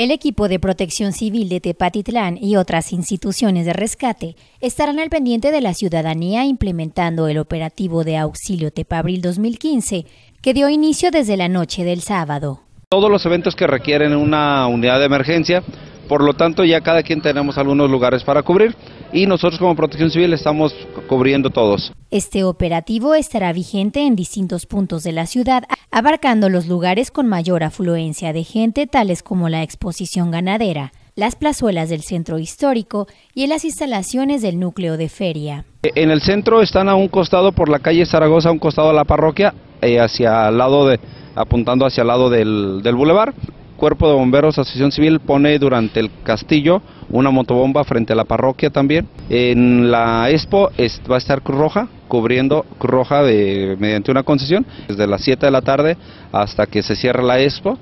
El equipo de protección civil de Tepatitlán y otras instituciones de rescate estarán al pendiente de la ciudadanía implementando el operativo de auxilio Tepabril 2015, que dio inicio desde la noche del sábado. Todos los eventos que requieren una unidad de emergencia, por lo tanto ya cada quien tenemos algunos lugares para cubrir y nosotros como Protección Civil estamos cubriendo todos. Este operativo estará vigente en distintos puntos de la ciudad, abarcando los lugares con mayor afluencia de gente, tales como la exposición ganadera, las plazuelas del centro histórico y en las instalaciones del núcleo de feria. E-, en el centro están a un costado por la calle Zaragoza, a un costado de la parroquia, eh, hacia el lado de, apuntando hacia el lado del, del bulevar. Cuerpo de Bomberos Asociación Civil pone durante el castillo una motobomba frente a la parroquia también. En la expo va a estar Cruz Roja cubriendo Cruz Roja de, mediante una concesión desde las 7 de la tarde hasta que se cierra la expo.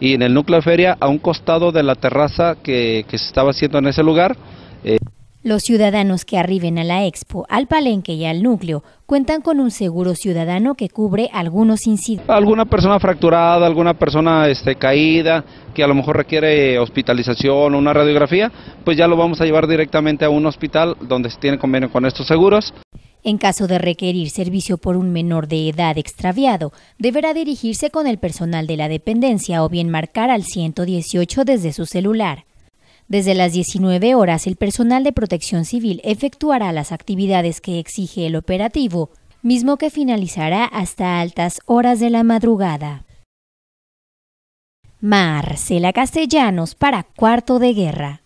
Y en el núcleo de feria, a un costado de la terraza que se estaba haciendo en ese lugar, los ciudadanos que arriben a la expo, al palenque y al núcleo cuentan con un seguro ciudadano que cubre algunos incidentes. Alguna persona fracturada, alguna persona este, caída, que a lo mejor requiere hospitalización o una radiografía, pues ya lo vamos a llevar directamente a un hospital donde se tiene convenio con estos seguros. En caso de requerir servicio por un menor de edad extraviado, deberá dirigirse con el personal de la dependencia o bien marcar al 118 desde su celular. Desde las 19 horas, el personal de protección civil efectuará las actividades que exige el operativo, mismo que finalizará hasta altas horas de la madrugada. Marcela Castellanos para Cuarto de Guerra.